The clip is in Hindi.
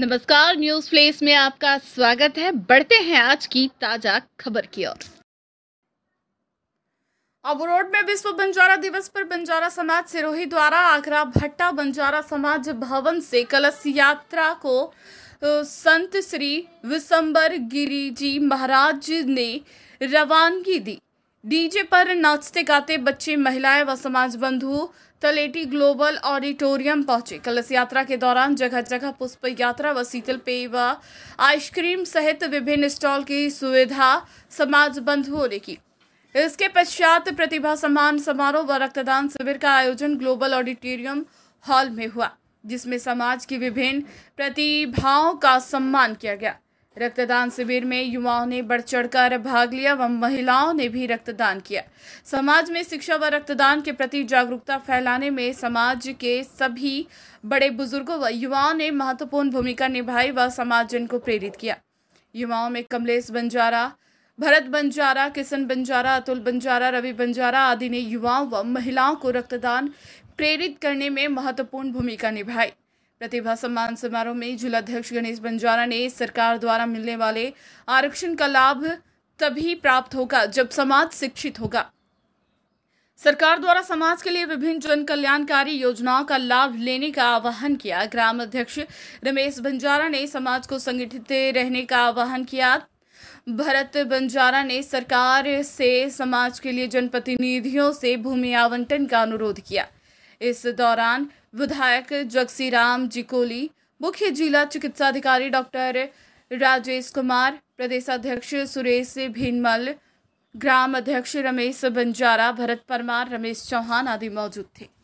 नमस्कार न्यूज प्लेस में आपका स्वागत है बढ़ते हैं आज की ताजा खबर की ओर अबरोड में विश्व बंजारा दिवस पर बंजारा समाज सिरोही द्वारा आगरा भट्टा बंजारा समाज भवन से कलश यात्रा को संत श्री विशंबर गिरी जी महाराज ने रवानगी दी डीजे पर नाचते गाते बच्चे महिलाएं व समाज बंधु तलेटी ग्लोबल ऑडिटोरियम पहुंचे कलश यात्रा के दौरान जगह जगह पुष्प यात्रा व शीतल पेय व आइसक्रीम सहित विभिन्न स्टॉल की सुविधा समाज बंधुओं ने की इसके पश्चात प्रतिभा सम्मान समारोह व रक्तदान शिविर का आयोजन ग्लोबल ऑडिटोरियम हॉल में हुआ जिसमें समाज की विभिन्न प्रतिभाओं का सम्मान किया गया रक्तदान शिविर में युवाओं ने बढ़ चढ़कर भाग लिया व महिलाओं ने भी रक्तदान किया समाज में शिक्षा व रक्तदान के प्रति जागरूकता फैलाने में समाज के सभी बड़े बुजुर्गों व युवाओं ने महत्वपूर्ण भूमिका निभाई व समाज जन को प्रेरित किया युवाओं में कमलेश बंजारा भरत बंजारा किशन बंजारा अतुल बंजारा रवि बंजारा आदि ने युवाओं व महिलाओं को रक्तदान प्रेरित करने में महत्वपूर्ण भूमिका निभाई प्रतिभा सम्मान समारोह में जिलाध्यक्ष गणेश बंजारा ने सरकार द्वारा मिलने वाले आरक्षण का लाभ तभी प्राप्त होगा जब समाज शिक्षित होगा सरकार द्वारा समाज के लिए विभिन्न जन कल्याणकारी योजनाओं का लाभ लेने का आह्वान किया ग्राम अध्यक्ष रमेश बंजारा ने समाज को संगठित रहने का आह्वान किया भरत बंजारा ने सरकार से समाज के लिए जनप्रतिनिधियों से भूमि आवंटन का अनुरोध किया इस दौरान विधायक जगसीराम जिकोली मुख्य जिला चिकित्सा अधिकारी डॉक्टर राजेश कुमार प्रदेशाध्यक्ष सुरेश भीनमल ग्राम अध्यक्ष रमेश बंजारा भरत परमार रमेश चौहान आदि मौजूद थे